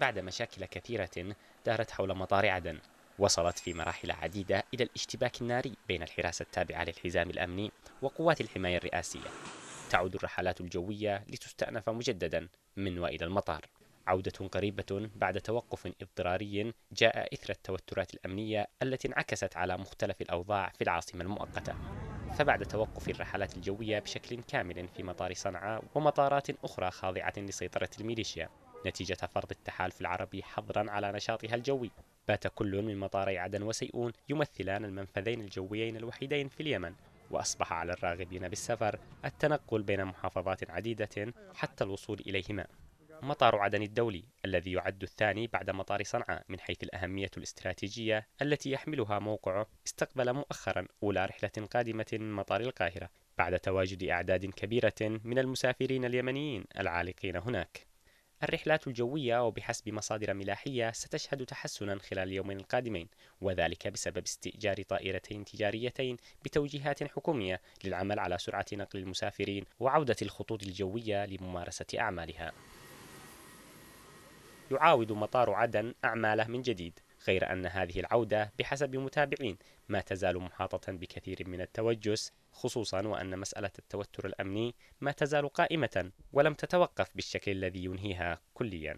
بعد مشاكل كثيرة دارت حول مطار عدن وصلت في مراحل عديدة إلى الاشتباك الناري بين الحراسة التابعة للحزام الأمني وقوات الحماية الرئاسية تعود الرحلات الجوية لتستأنف مجددا من وإلى المطار عودة قريبة بعد توقف اضطراري جاء إثر التوترات الأمنية التي انعكست على مختلف الأوضاع في العاصمة المؤقتة فبعد توقف الرحلات الجوية بشكل كامل في مطار صنعاء ومطارات أخرى خاضعة لسيطرة الميليشيا نتيجة فرض التحالف العربي حظرا على نشاطها الجوي بات كل من مطاري عدن وسيئون يمثلان المنفذين الجويين الوحيدين في اليمن وأصبح على الراغبين بالسفر التنقل بين محافظات عديدة حتى الوصول إليهما مطار عدن الدولي الذي يعد الثاني بعد مطار صنعاء من حيث الأهمية الاستراتيجية التي يحملها موقعه استقبل مؤخرا أولى رحلة قادمة من مطار القاهرة بعد تواجد أعداد كبيرة من المسافرين اليمنيين العالقين هناك الرحلات الجوية وبحسب مصادر ملاحية ستشهد تحسنا خلال اليومين القادمين وذلك بسبب استئجار طائرتين تجاريتين بتوجيهات حكومية للعمل على سرعة نقل المسافرين وعودة الخطوط الجوية لممارسة أعمالها يعاود مطار عدن أعماله من جديد غير أن هذه العودة بحسب متابعين ما تزال محاطة بكثير من التوجس خصوصا وأن مسألة التوتر الأمني ما تزال قائمة ولم تتوقف بالشكل الذي ينهيها كليا